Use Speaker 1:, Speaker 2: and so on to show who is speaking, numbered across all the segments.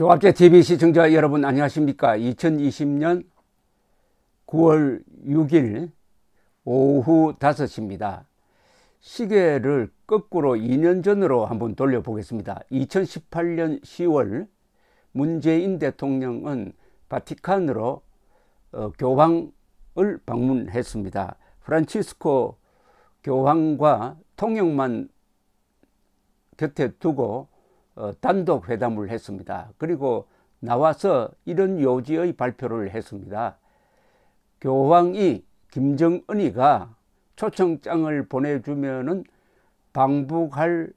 Speaker 1: 조합제 TV 시청자 여러분 안녕하십니까 2020년 9월 6일 오후 5시입니다 시계를 거꾸로 2년 전으로 한번 돌려보겠습니다 2018년 10월 문재인 대통령은 바티칸으로 어, 교황을 방문했습니다 프란치스코 교황과 통역만 곁에 두고 어, 단독 회담을 했습니다. 그리고 나와서 이런 요지의 발표를 했습니다. 교황이 김정은이가 초청장을 보내주면은 방북할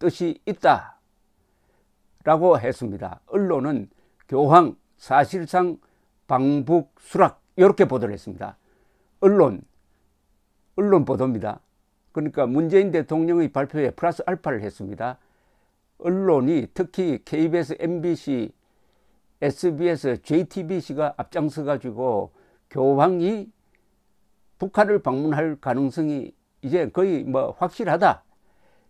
Speaker 1: 뜻이 있다. 라고 했습니다. 언론은 교황 사실상 방북 수락 이렇게 보도를 했습니다. 언론 언론 보도입니다. 그러니까 문재인 대통령의 발표에 플러스 알파를 했습니다. 언론이 특히 KBS, MBC, SBS, JTBC가 앞장서 가지고 교황이 북한을 방문할 가능성이 이제 거의 뭐 확실하다.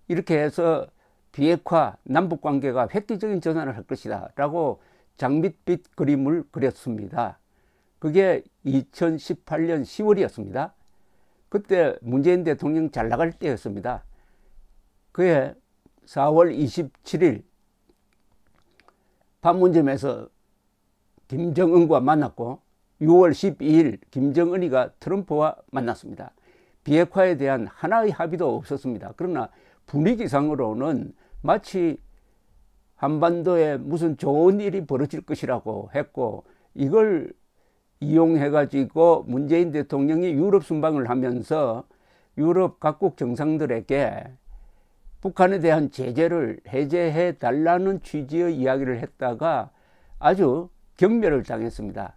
Speaker 1: 이렇게 해서 비핵화 남북 관계가 획기적인 전환을 할 것이다. 라고 장밋빛 그림을 그렸습니다. 그게 2018년 10월이었습니다. 그때 문재인 대통령 잘 나갈 때였습니다. 그의 4월 27일 판문점에서 김정은과 만났고 6월 12일 김정은이가 트럼프와 만났습니다. 비핵화에 대한 하나의 합의도 없었습니다. 그러나 분위기상으로는 마치 한반도에 무슨 좋은 일이 벌어질 것이라고 했고 이걸 이용해 가지고 문재인 대통령이 유럽 순방을 하면서 유럽 각국 정상들에게 북한에 대한 제재를 해제해 달라는 취지의 이야기를 했다가 아주 경멸을 당했습니다.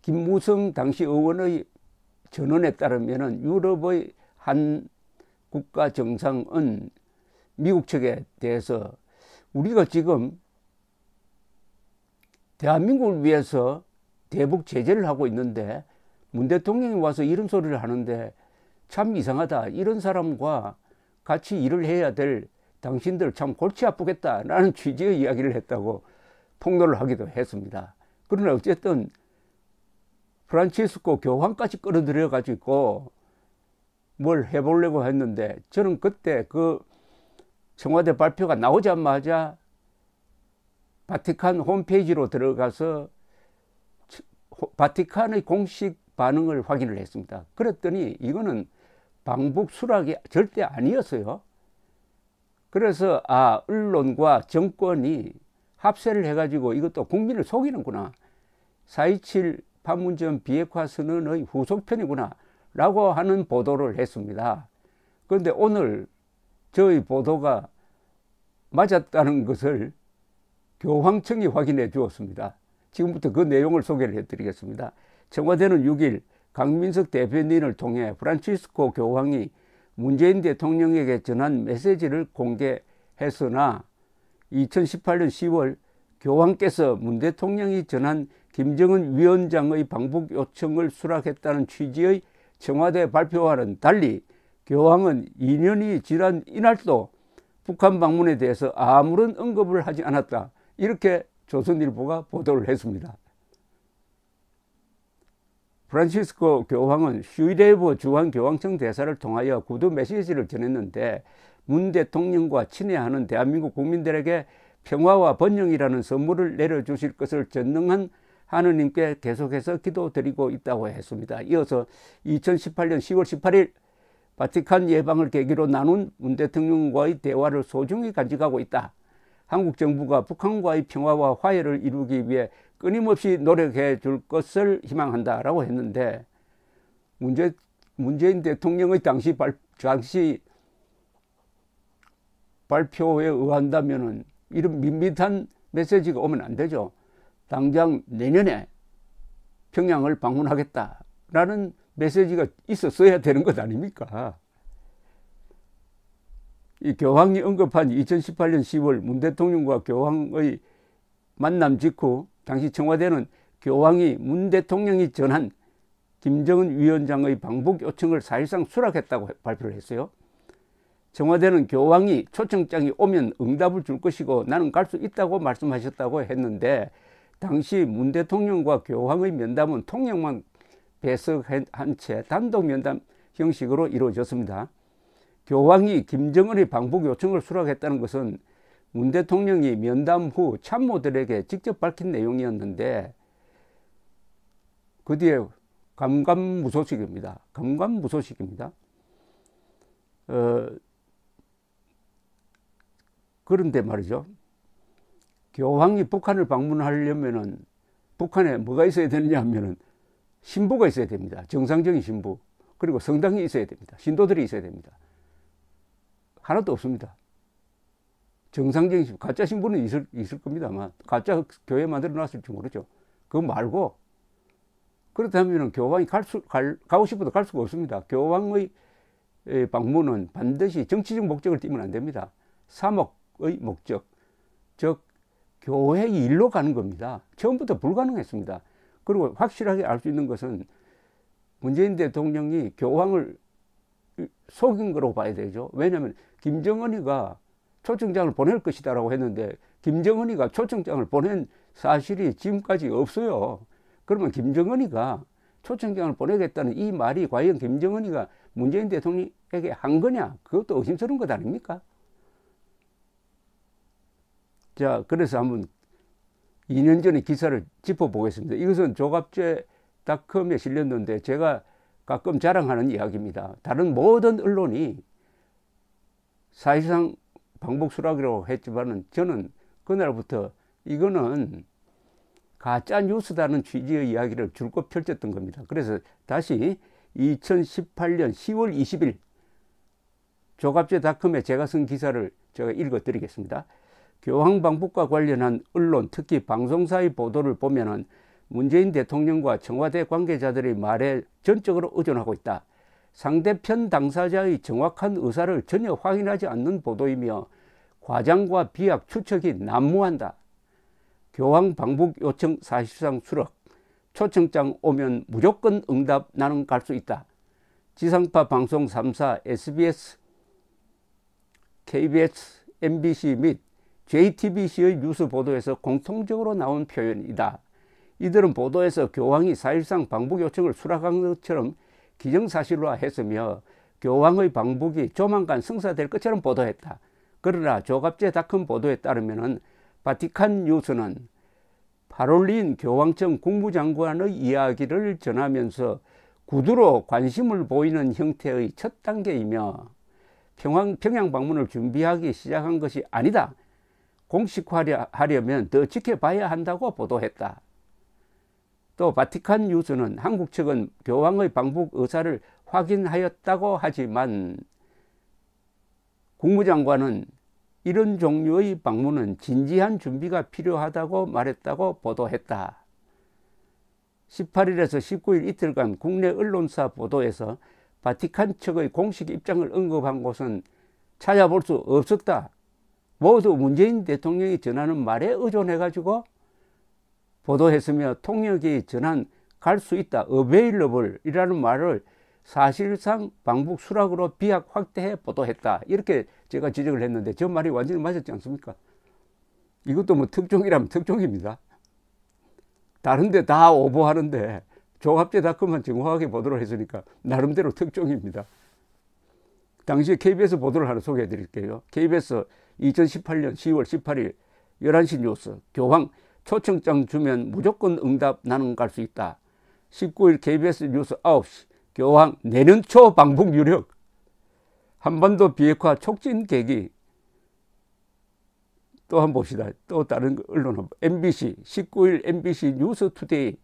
Speaker 1: 김무성 당시 의원의 전언에 따르면 유럽의 한 국가 정상은 미국 측에 대해서 우리가 지금 대한민국을 위해서 대북 제재를 하고 있는데 문 대통령이 와서 이런 소리를 하는데 참 이상하다. 이런 사람과 같이 일을 해야 될 당신들 참 골치 아프겠다라는 취지의 이야기를 했다고 폭로를 하기도 했습니다. 그러나 어쨌든 프란치스코 교황까지 끌어들여 가지고 뭘 해보려고 했는데 저는 그때 그 청와대 발표가 나오자마자 바티칸 홈페이지로 들어가서 바티칸의 공식 반응을 확인을 했습니다. 그랬더니 이거는 방북 수락이 절대 아니었어요. 그래서 아 언론과 정권이 합세를 해가지고 이것도 국민을 속이는구나. 4.27 판문점 비핵화 선언의 후속편이구나. 라고 하는 보도를 했습니다. 그런데 오늘 저희 보도가 맞았다는 것을 교황청이 확인해 주었습니다. 지금부터 그 내용을 소개를 해드리겠습니다. 청와대는 6일 강민석 대변인을 통해 프란치스코 교황이 문재인 대통령에게 전한 메시지를 공개했으나 2018년 10월 교황께서 문 대통령이 전한 김정은 위원장의 방북 요청을 수락했다는 취지의 청와대 발표와는 달리 교황은 2년이 지난 이날도 북한 방문에 대해서 아무런 언급을 하지 않았다. 이렇게 조선일보가 보도를 했습니다. 프란시스코 교황은 휴이레이브 주한 교황청 대사를 통하여 구두 메시지를 전했는데 문 대통령과 친애하는 대한민국 국민들에게 평화와 번영이라는 선물을 내려주실 것을 전능한 하느님께 계속해서 기도드리고 있다고 했습니다. 이어서 2018년 10월 18일 바티칸 예방을 계기로 나눈 문 대통령과의 대화를 소중히 간직하고 있다. 한국 정부가 북한과의 평화와 화해를 이루기 위해 끊임없이 노력해 줄 것을 희망한다라고 했는데 문제, 문재인 대통령의 당시 발, 당시 발표에 의한다면 이런 밋밋한 메시지가 오면 안 되죠. 당장 내년에 평양을 방문하겠다라는 메시지가 있었어야 되는 것 아닙니까? 이 교황이 언급한 2018년 10월 문 대통령과 교황의 만남 직후 당시 청와대는 교황이 문 대통령이 전한 김정은 위원장의 방북 요청을 사실상 수락했다고 발표를 했어요. 청와대는 교황이 초청장이 오면 응답을 줄 것이고 나는 갈 수 있다고 말씀하셨다고 했는데 당시 문 대통령과 교황의 면담은 통역만 배석한 채 단독 면담 형식으로 이루어졌습니다. 교황이 김정은의 방북 요청을 수락했다는 것은 문 대통령이 면담 후 참모들에게 직접 밝힌 내용이었는데 그 뒤에 감감무소식입니다. 감감무소식입니다. 어, 그런데 말이죠. 교황이 북한을 방문하려면은 북한에 뭐가 있어야 되느냐 하면은 신부가 있어야 됩니다. 정상적인 신부. 그리고 성당이 있어야 됩니다. 신도들이 있어야 됩니다. 하나도 없습니다. 정상적인 신부, 가짜 신부는 있을, 있을 겁니다만, 가짜 교회 만들어 놨을지 모르죠. 그거 말고, 그렇다면 교황이 갈 수, 갈, 가고 싶어도 갈 수가 없습니다. 교황의 방문은 반드시 정치적 목적을 띄면안 됩니다. 사목의 목적, 즉, 교회 일로 가는 겁니다. 처음부터 불가능했습니다. 그리고 확실하게 알 수 있는 것은 문재인 대통령이 교황을 속인 거로 봐야 되죠. 왜냐하면 김정은이가 초청장을 보낼 것이다라고 했는데 김정은이가 초청장을 보낸 사실이 지금까지 없어요. 그러면 김정은이가 초청장을 보내겠다는 이 말이 과연 김정은이가 문재인 대통령에게 한 거냐? 그것도 의심스러운 것 아닙니까? 자, 그래서 한번 2년 전에 기사를 짚어보겠습니다. 이것은 조갑제닷컴에 실렸는데 제가 가끔 자랑하는 이야기입니다. 다른 모든 언론이 사실상 방북 수락이라고 했지만은 저는 그날부터 이거는 가짜 뉴스다는 취지의 이야기를 줄곧 펼쳤던 겁니다. 그래서 다시 2018년 10월 20일 조갑제닷컴에 제가 쓴 기사를 제가 읽어드리겠습니다. 교황 방북과 관련한 언론, 특히 방송사의 보도를 보면은 문재인 대통령과 청와대 관계자들의 말에 전적으로 의존하고 있다. 상대편 당사자의 정확한 의사를 전혀 확인하지 않는 보도이며 과장과 비약 추측이 난무한다. 교황 방북 요청 사실상 수락. 초청장 오면 무조건 응답 나는 갈 수 있다. 지상파 방송 3사 SBS, KBS, MBC 및 JTBC의 뉴스 보도에서 공통적으로 나온 표현이다. 이들은 보도에서 교황이 사실상 방북 요청을 수락한 것처럼 기정사실화했으며 교황의 방북이 조만간 성사될 것처럼 보도했다. 그러나 조갑제 닷컴 보도에 따르면 바티칸 뉴스는 파롤린 교황청 국무장관의 이야기를 전하면서 구두로 관심을 보이는 형태의 첫 단계이며 평양, 평양 방문을 준비하기 시작한 것이 아니다. 공식화하려면 더 지켜봐야 한다고 보도했다. 또 바티칸 뉴스는 한국 측은 교황의 방북 의사를 확인하였다고 하지만 국무장관은 이런 종류의 방문은 진지한 준비가 필요하다고 말했다고 보도했다. 18일에서 19일 이틀간 국내 언론사 보도에서 바티칸 측의 공식 입장을 언급한 곳은 찾아볼 수 없었다. 모두 문재인 대통령이 전하는 말에 의존해 가지고 보도했으며 통역이 전한 갈수 있다, available이라는 말을 사실상 방북 수락으로 비약 확대해 보도했다. 이렇게 제가 지적을 했는데 저 말이 완전히 맞았지 않습니까? 이것도 뭐 특종이라면 특종입니다. 다른데 다 오보하는데 조합제닷컴만 정확하게 보도를 했으니까 나름대로 특종입니다. 당시에 KBS 보도를 하나 소개해 드릴게요. KBS 2018년 10월 18일 11시 뉴스 교황 초청장 주면 무조건 응답 나는 갈 수 있다. 19일 KBS 뉴스 9시 교황 내년 초 방북 유력 한반도 비핵화 촉진 계기 또 한 번 봅시다. 또 다른 언론 한 MBC 19일 MBC 뉴스 투데이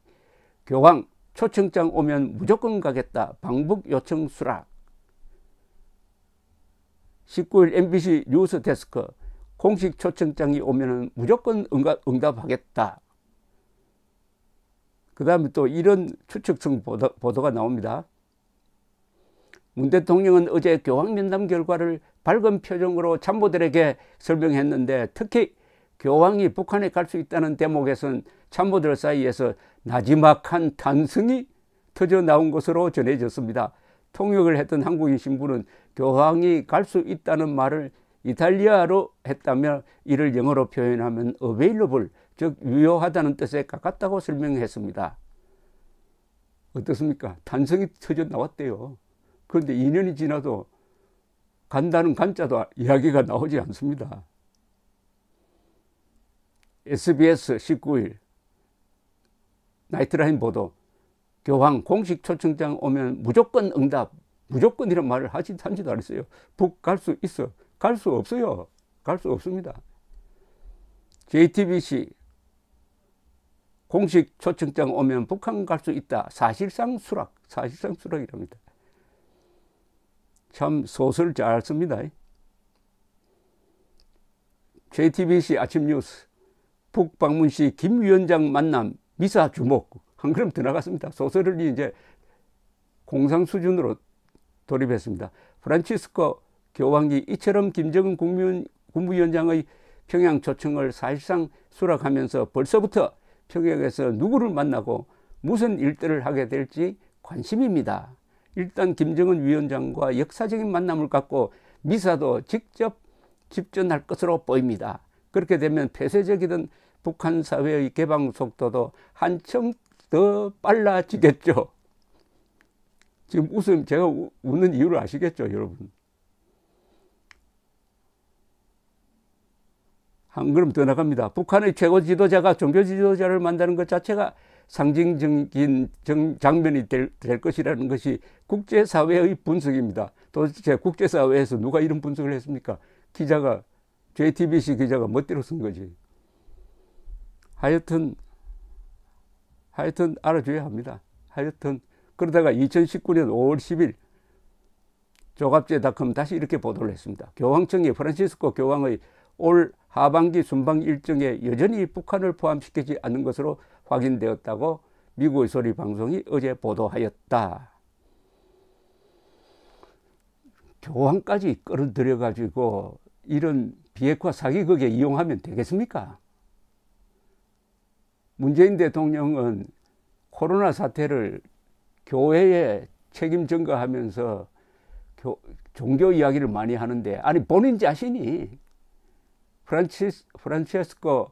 Speaker 1: 교황 초청장 오면 무조건 가겠다. 방북 요청 수락 19일 MBC 뉴스 데스크 공식 초청장이 오면 무조건 응가, 응답하겠다. 그 다음에 또 이런 추측성 보도, 보도가 나옵니다. 문 대통령은 어제 교황면담 결과를 밝은 표정으로 참모들에게 설명했는데 특히 교황이 북한에 갈 수 있다는 대목에선 참모들 사이에서 나지막한 단승이 터져 나온 것으로 전해졌습니다. 통역을 했던 한국인 신부는 교황이 갈 수 있다는 말을 이탈리아로 했다면 이를 영어로 표현하면 available 즉 유효하다는 뜻에 가깝다고 설명했습니다. 어떻습니까? 탄성이 터져 나왔대요. 그런데 2년이 지나도 간다는 간자도 이야기가 나오지 않습니다. SBS 19일 나이트라인 보도 교황 공식 초청장 오면 무조건 응답 무조건이런 말을 하지 않지도 않았어요. 북 갈 수 있어. 갈수 없어요. 갈 수 없습니다. JTBC 공식 초청장 오면 북한 갈 수 있다. 사실상 수락, 사실상 수락이랍니다. 참 소설 잘 씁니다. JTBC 아침 뉴스 북방문 씨김 위원장 만남 미사 주목 한 걸음 더 나갔습니다. 소설을 이제 공상 수준으로 돌입했습니다. 프란치스코 교황이 이처럼 김정은 국민, 국무위원장의 평양 초청을 사실상 수락하면서 벌써부터 평양에서 누구를 만나고 무슨 일들을 하게 될지 관심입니다. 일단 김정은 위원장과 역사적인 만남을 갖고 미사도 직접 집전할 것으로 보입니다. 그렇게 되면 폐쇄적이던 북한 사회의 개방 속도도 한층 더 빨라지겠죠. 지금 웃음 제가 우, 웃는 이유를 아시겠죠, 여러분? 한 걸음 더 나갑니다. 북한의 최고 지도자가 종교 지도자를 만나는 것 자체가 상징적인 장면이 될, 될 것이라는 것이 국제사회의 분석입니다. 도대체 국제사회에서 누가 이런 분석을 했습니까? 기자가, JTBC 기자가 멋대로 쓴 거지. 하여튼, 하여튼 알아줘야 합니다. 하여튼, 그러다가 2019년 5월 10일 조갑제닷컴 다시 이렇게 보도를 했습니다. 교황청이 프란시스코 교황의 올 하반기 순방 일정에 여전히 북한을 포함시키지 않은 것으로 확인되었다고 미국의 소리 방송이 어제 보도하였다. 교황까지 끌어들여 가지고 이런 비핵화 사기극에 이용하면 되겠습니까? 문재인 대통령은 코로나 사태를 교회에 책임 증거하면서 종교 이야기를 많이 하는데 아니 본인 자신이 프란치스, 프란체스코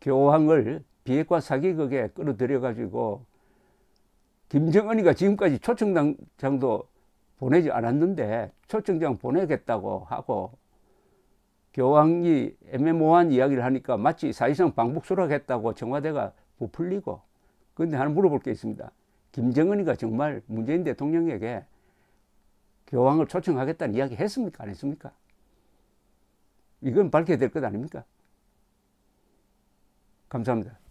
Speaker 1: 교황을 비핵화 사기극에 끌어들여 가지고 김정은이가 지금까지 초청장도 보내지 않았는데 초청장 보내겠다고 하고 교황이 애매모호한 이야기를 하니까 마치 사실상 방북수락했다고 청와대가 부풀리고 그런데 하나 물어볼 게 있습니다. 김정은이가 정말 문재인 대통령에게 교황을 초청하겠다는 이야기 했습니까? 안 했습니까? 이건 밝혀야 될 것 아닙니까? 감사합니다.